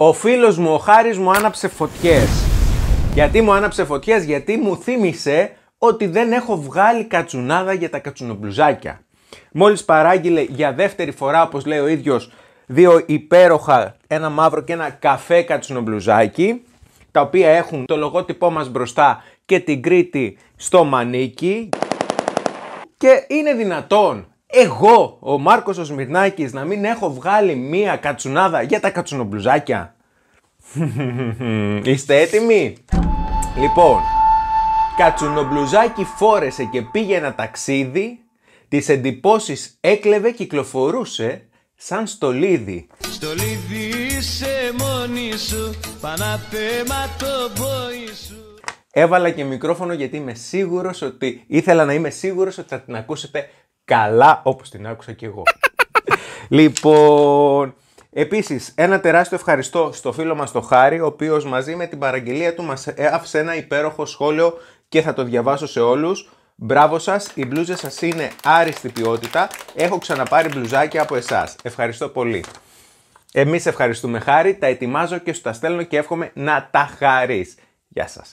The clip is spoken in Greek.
Ο φίλος μου ο Χάρης μου άναψε φωτιές. Γιατί μου άναψε φωτιές, γιατί μου θύμισε ότι δεν έχω βγάλει κατσουνάδα για τα κατσουνομπλουζάκια. Μόλις παράγγειλε για δεύτερη φορά, όπως λέει ο ίδιος, δύο υπέροχα, ένα μαύρο και ένα καφέ κατσουνομπλουζάκι, τα οποία έχουν το λογότυπό μας μπροστά και την Κρήτη στο μανίκι. Και είναι δυνατόν εγώ, ο Μάρκος ο Σμυρνάκης, να μην έχω βγάλει μία κατσουνάδα για τα κατσουνομπλουζάκια. Είστε έτοιμοι? Λοιπόν, κατσουνομπλουζάκι φόρεσε και πήγε ένα ταξίδι, τις εντυπώσεις έκλεβε, κυκλοφορούσε σαν στολίδι. Στολίδι σε μόνη σου, παναθέμα το Έβαλα και μικρόφωνο γιατί είμαι σίγουρος ότι ήθελα να είμαι σίγουρος ότι θα την ακούσετε καλά όπως την άκουσα κι εγώ. λοιπόν, επίσης ένα τεράστιο ευχαριστώ στο φίλο μας το Χάρη, ο οποίος μαζί με την παραγγελία του μας άφησε ένα υπέροχο σχόλιο και θα το διαβάσω σε όλους. Μπράβο σας, η μπλούζα σας είναι άριστη ποιότητα. Έχω ξαναπάρει μπλουζάκια από εσάς. Ευχαριστώ πολύ. Εμείς ευχαριστούμε χάρη, τα ετοιμάζω και σου τα στέλνω και εύχομαι να τα χαρείς. Γεια σας.